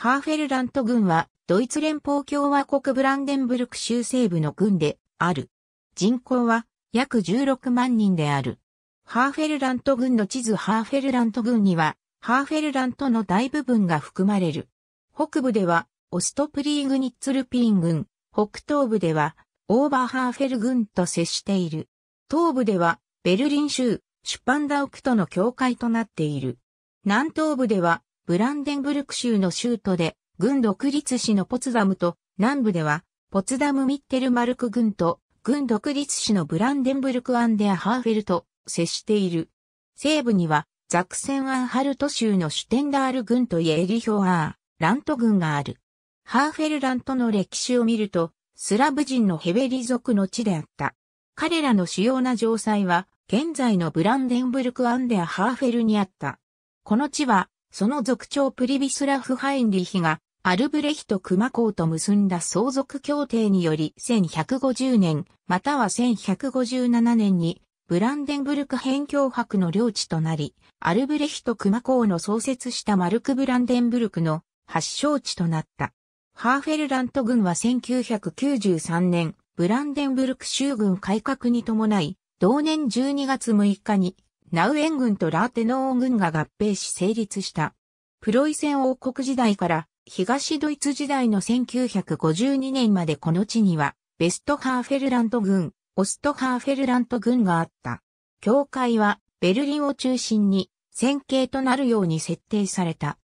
ハーフェルラント軍は、ドイツ連邦共和国ブランデンブルク州西部の軍である。人口は約16万人である。ハーフェルラント軍の地図ハーフェルラント軍には、ハーフェルラントの大部分が含まれる。北部では、オストプリーグニッツルピーン軍、北東部では、オーバーハーフェル軍と接している。東部では、ベルリン州、シュパンダオクとの境界となっている。南東部では、ブランデンブルク州の州都で、軍独立市のポツダムと、南部では、ポツダム・ミッテルマルク軍と、軍独立市のブランデンブルク・アンデア・ハーフェルと接している。西部には、ザクセン・アンハルト州のシュテンダール軍とイエリヒョアー、ラント軍がある。ハーフェルラントの歴史を見ると、スラブ人のヘベリ族の地であった。彼らの主要な城塞は、現在のブランデンブルク・アンデア・ハーフェルにあった。この地は、その族長プリビスラフ・ハインリヒが、アルブレヒト・クマ公と結んだ相続協定により1150年、または1157年に、ブランデンブルク辺境伯の領地となり、アルブレヒト・クマ公の創設したマルク・ブランデンブルクの発祥地となった。ハーフェルラント軍は1993年、ブランデンブルク州軍改革に伴い、同年12月6日にナウエン軍とラーテノー軍が合併し成立した。プロイセン王国時代から東ドイツ時代の1952年までこの地には、ベストハーフェルラント軍、オストハーフェルラント軍があった。教会はベルリンを中心に線形となるように設定された。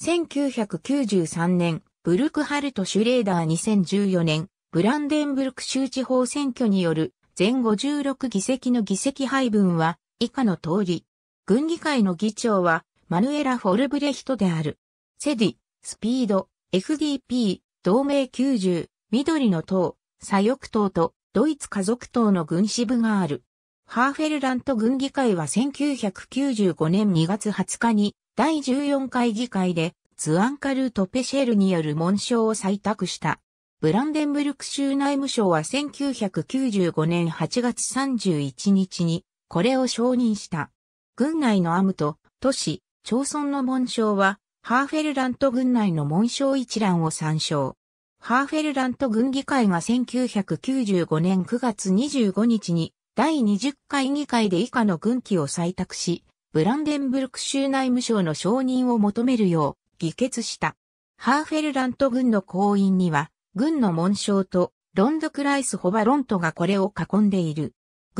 1993年、ブルクハルト・シュレーダー2014年、ブランデンブルク州地方選挙による全56議席の議席配分は以下の通り。軍議会の議長は、マヌエラ・フォルブレヒトである。セディ、スピード、FDP、同盟90、緑の党、左翼党と、ドイツ家族党の軍支部がある。ハーフェルラント軍議会は1995年2月20日に第14回議会でツアンカルート・ペシェルによる紋章を採択した。ブランデンブルク州内務省は1995年8月31日にこれを承認した。軍内のアムと都市、町村の紋章は、ハーフェルラント軍内の紋章一覧を参照。ハーフェルラント軍議会が1995年9月25日に第20回議会で以下の軍旗を採択し、ブランデンブルク州内務省の承認を求めるよう議決した。ハーフェルラント軍の行員には、軍の紋章とロンドクライス・ホバロントがこれを囲んでいる。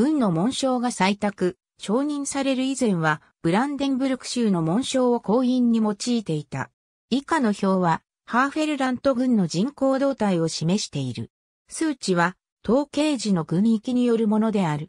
軍の紋章が採択、承認される以前は、ブランデンブルク州の紋章を行員に用いていた。以下の表は、ハーフェルラント軍の人口動態を示している。数値は、統計時の軍域によるものである。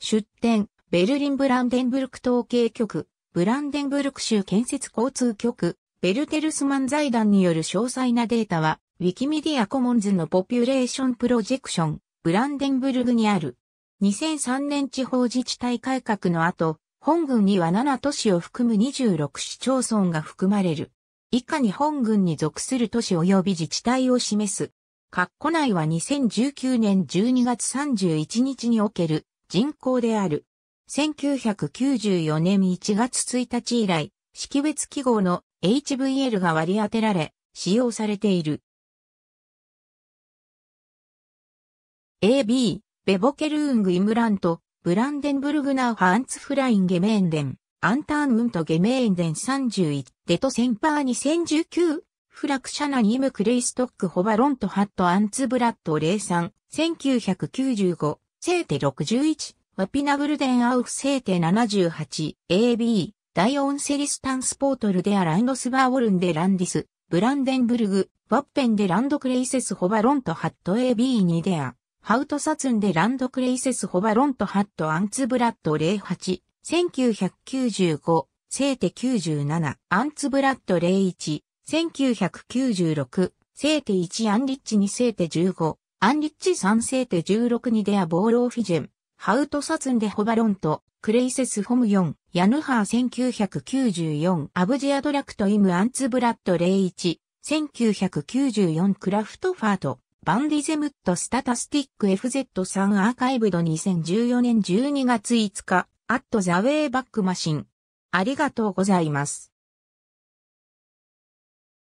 出典、ベルリンブランデンブルク統計局、ブランデンブルク州建設交通局、ベルテルスマン財団による詳細なデータは、ウィキメディアコモンズのポピュレーションプロジェクション、ブランデンブルグにある2003年地方自治体改革の後、本郡には7都市を含む26市町村が含まれる。以下に本郡に属する都市及び自治体を示す。括弧内は2019年12月31日における人口である。1994年1月1日以来、識別記号の HVL が割り当てられ、使用されている。AB、ベボケルーング・イムラント、ブランデンブルグナーハ・ーンツ・フライン・ゲメーンデン、アンターン・ウント・ゲメーンデン31、デトセンパー2019、フラクシャナ・ニム・クレイストック・ホバロント・ハット・アンツ・ブラッド・レイさん、1995、セーテ61、ワピナブルデン・アウフ・セーテ78、AB、ダイオン・セリスタンスポートル・デア・ランドスバー・ウォルン・デ・ランディス、ブランデンブルグ、ワッペン・デ・ランド・クレイセス・ホバロント・ハット・ AB2 デア。ハウトサツンでランドクレイセスホバロントハットアンツブラッド08、1995、聖帝97、アンツブラッド01、1996、聖テ1アンリッチ2聖テ15、アンリッチ3聖テ16にデアボーローフィジェン、ハウトサツンでホバロント、クレイセスホム4、ヤヌハー1994、アブジアドラクトイムアンツブラッド01、1994クラフトファート、バンディゼムットスタタスティック FZ3 アーカイブド2014年12月5日、アットザウェイバックマシン。ありがとうございます。